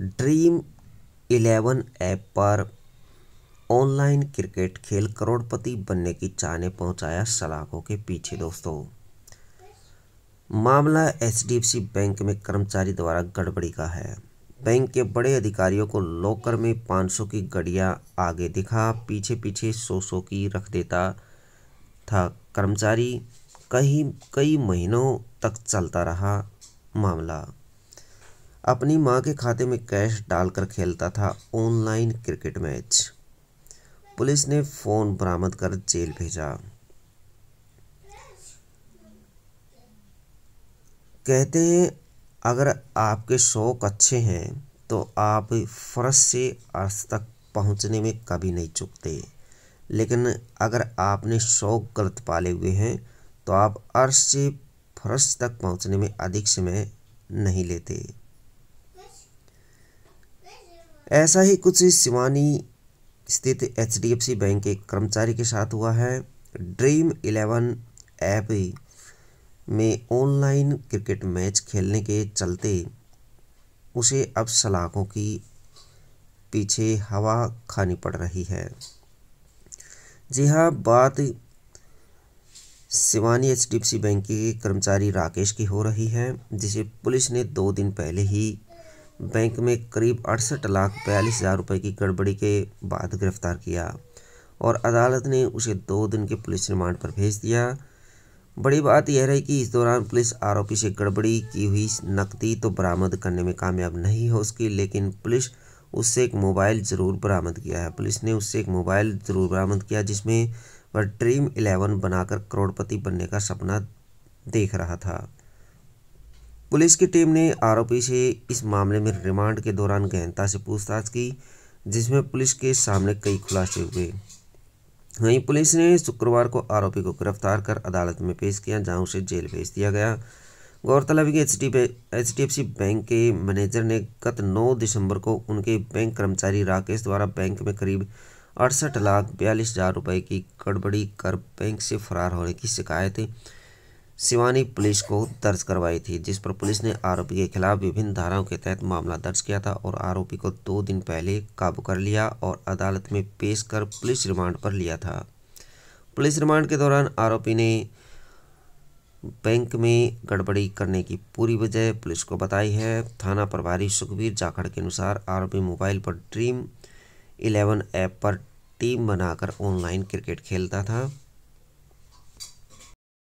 dream Eleven app पर online cricket खेल करोड़पति बनने की चाह ने पहुंचाया सलाखों के पीछे दोस्तों मामला एच बैंक में कर्मचारी द्वारा गड़बड़ी का है बैंक के बड़े अधिकारियों को लॉकर में 500 की गड़िया आगे दिखा पीछे पीछे सौ सौ की रख देता था कर्मचारी कहीं कई महीनों तक चलता रहा मामला अपनी माँ के खाते में कैश डालकर खेलता था ऑनलाइन क्रिकेट मैच पुलिस ने फ़ोन बरामद कर जेल भेजा कहते हैं अगर आपके शौक़ अच्छे हैं तो आप फर्श से अर्श तक पहुंचने में कभी नहीं चुकते लेकिन अगर आपने शौक गलत पाले हुए हैं तो आप अर्श से फर्श तक पहुंचने में अधिक समय नहीं लेते ऐसा ही कुछ सिवानी स्थित एच बैंक के कर्मचारी के साथ हुआ है ड्रीम इलेवन ऐप में ऑनलाइन क्रिकेट मैच खेलने के चलते उसे अब सलाखों की पीछे हवा खानी पड़ रही है जी हाँ बात शिवानी एच बैंक के कर्मचारी राकेश की हो रही है जिसे पुलिस ने दो दिन पहले ही बैंक में करीब अड़सठ लाख बयालीस हज़ार रुपये की गड़बड़ी के बाद गिरफ्तार किया और अदालत ने उसे दो दिन के पुलिस रिमांड पर भेज दिया बड़ी बात यह रही कि इस दौरान पुलिस आरोपी से गड़बड़ी की हुई नकदी तो बरामद करने में कामयाब नहीं हो सकी लेकिन पुलिस उससे एक मोबाइल ज़रूर बरामद किया है पुलिस ने उससे एक मोबाइल ज़रूर बरामद किया जिसमें वह ड्रीम इलेवन बनाकर करोड़पति बनने का सपना देख रहा था पुलिस की टीम ने आरोपी से इस मामले में रिमांड के दौरान गहनता से पूछताछ की जिसमें पुलिस के सामने कई खुलासे हुए वहीं पुलिस ने शुक्रवार को आरोपी को गिरफ्तार कर अदालत में पेश किया जहां उसे जेल भेज दिया गया गौरतलब है कि H D F C bank के मैनेजर ने गत 9 दिसंबर को उनके बैंक कर्मचारी राकेश द्वारा बैंक में करीब अड़सठ लाख बयालीस हज़ार रुपये की गड़बड़ी कर बैंक से फरार होने की शिकायत शिवानी पुलिस को दर्ज करवाई थी जिस पर पुलिस ने आरोपी के खिलाफ विभिन्न धाराओं के तहत मामला दर्ज किया था और आरोपी को दो दिन पहले काबू कर लिया और अदालत में पेश कर पुलिस रिमांड पर लिया था पुलिस रिमांड के दौरान आरोपी ने बैंक में गड़बड़ी करने की पूरी वजह पुलिस को बताई है थाना प्रभारी सुखबीर जाखड़ के अनुसार आरोपी मोबाइल पर ड्रीम इलेवन ऐप पर टीम बनाकर ऑनलाइन क्रिकेट खेलता था